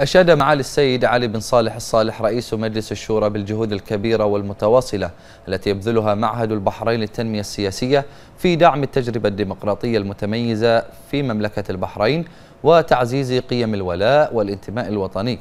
أشاد معالي السيد علي بن صالح الصالح رئيس مجلس الشورى بالجهود الكبيرة والمتواصلة التي يبذلها معهد البحرين للتنمية السياسية في دعم التجربة الديمقراطية المتميزة في مملكة البحرين وتعزيز قيم الولاء والانتماء الوطني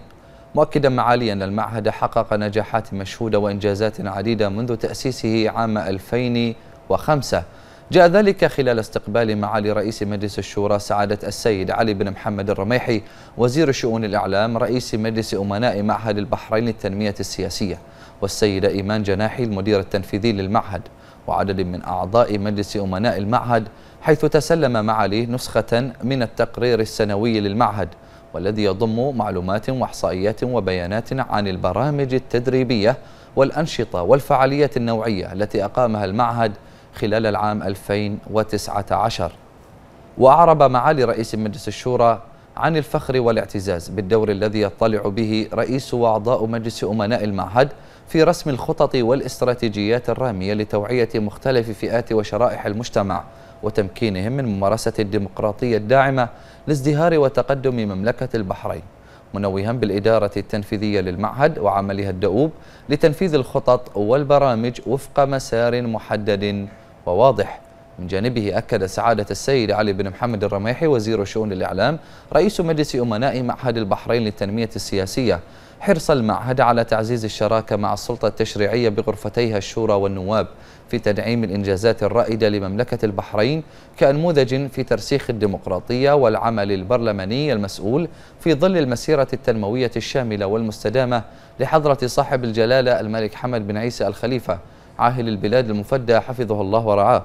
مؤكدا معالي أن المعهد حقق نجاحات مشهودة وإنجازات عديدة منذ تأسيسه عام 2005 جاء ذلك خلال استقبال معالي رئيس مجلس الشورى سعادة السيد علي بن محمد الرميحي وزير شؤون الإعلام رئيس مجلس أمناء معهد البحرين للتنمية السياسية والسيدة إيمان جناحي المدير التنفيذي للمعهد وعدد من أعضاء مجلس أمناء المعهد حيث تسلم معالي نسخة من التقرير السنوي للمعهد والذي يضم معلومات واحصائيات وبيانات عن البرامج التدريبية والأنشطة والفعاليات النوعية التي أقامها المعهد خلال العام 2019 وأعرب معالي رئيس مجلس الشورى عن الفخر والاعتزاز بالدور الذي يطلع به رئيس وأعضاء مجلس أمناء المعهد في رسم الخطط والاستراتيجيات الرامية لتوعية مختلف فئات وشرائح المجتمع وتمكينهم من ممارسة الديمقراطية الداعمة لازدهار وتقدم مملكة البحرين منوها بالإدارة التنفيذية للمعهد وعملها الدؤوب لتنفيذ الخطط والبرامج وفق مسار محدد وواضح من جانبه أكد سعادة السيد علي بن محمد الرميحي وزير شؤون الإعلام رئيس مجلس أمناء معهد البحرين للتنمية السياسية حرص المعهد على تعزيز الشراكة مع السلطة التشريعية بغرفتيها الشورى والنواب في تدعيم الإنجازات الرائدة لمملكة البحرين كأنموذج في ترسيخ الديمقراطية والعمل البرلماني المسؤول في ظل المسيرة التنموية الشاملة والمستدامة لحضرة صاحب الجلالة الملك حمد بن عيسى الخليفة عاهل البلاد المفدى حفظه الله ورعاه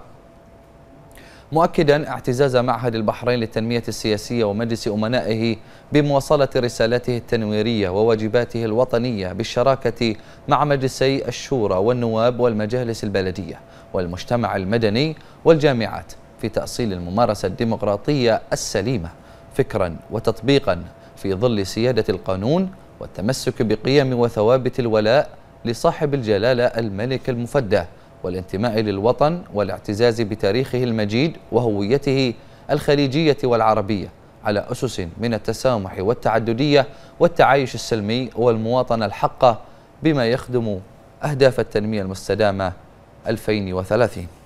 مؤكدا اعتزاز معهد البحرين للتنمية السياسية ومجلس أمنائه بمواصلة رسالته التنويرية وواجباته الوطنية بالشراكة مع مجلسي الشورى والنواب والمجالس البلدية والمجتمع المدني والجامعات في تأصيل الممارسة الديمقراطية السليمة فكرا وتطبيقا في ظل سيادة القانون والتمسك بقيم وثوابت الولاء لصاحب الجلالة الملك المفدى والانتماء للوطن والاعتزاز بتاريخه المجيد وهويته الخليجية والعربية على أسس من التسامح والتعددية والتعايش السلمي والمواطنة الحقة بما يخدم أهداف التنمية المستدامة 2030